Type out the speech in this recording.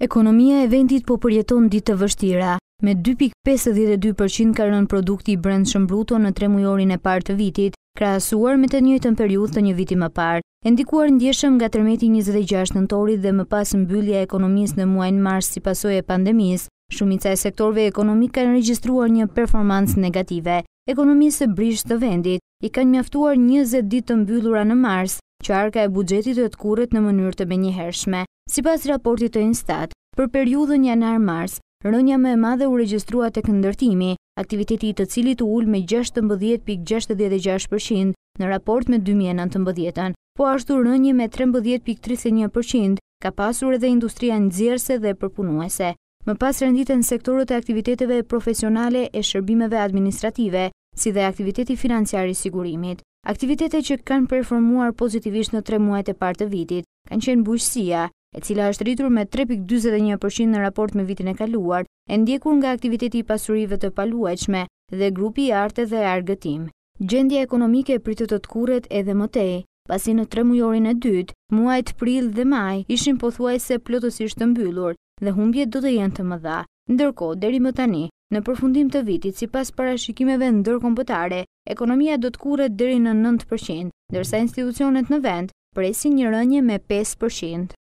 Ekonomia e vendit po përjeton ditë të vështira, me 2.52% ka rënë produkti i brendë shëmbruto në tre mujorin e partë të vitit, krahasuar me të njëjtën periudhë të një viti më parë, e ndikuar ndjeshëm nga tërmeti 26 nëntorit dhe më pas mbyllja e ekonomisë në muajin mars si pasojë e pandemisë, shumica e sektorëve ekonomik kanë regjistruar një performancë negative. Ekonomia e Brishtit të vendit i kanë mjaftuar 20 ditë të mbyllura në mars, që arka e buxhetit të të kurret në mënyrë të menjëhershme. Si pas raportit të instat, për periudën janar-mars, rënja me madhe u registrua të këndërtimi, aktiviteti të cilit u ull me 16.66% në raport me 2019 po ashtu rënjë me 13.31% ka pasur edhe industria nëzirëse dhe përpunuese. Më pas rënditën sektorët e aktiviteteve profesionale e shërbimeve administrative, si dhe aktiviteti financiari sigurimit. Aktivitete që kanë performuar pozitivisht në tre muajt e partë të vitit, kanë qenë bujqësia, e cila është rritur me 3.21% në raport me vitin e kaluar, e ndjekur nga aktiviteti i pasurive të palueqme dhe grupi arte dhe argëtim. Gjendja ekonomike pritë të të kuret edhe mëtej, pasi në tre mujorin e dytë, muajt pril dhe maj ishin pothuaj se plotësisht të mbyllur dhe humbjet do të jenë të mëdha. Ndërko, deri më tani, në përfundim të vitit, si pas parashikimeve ndërkombëtare, ekonomia do të kuret deri në 9%, ndërsa institucionet në vend presin një rënje me 5%.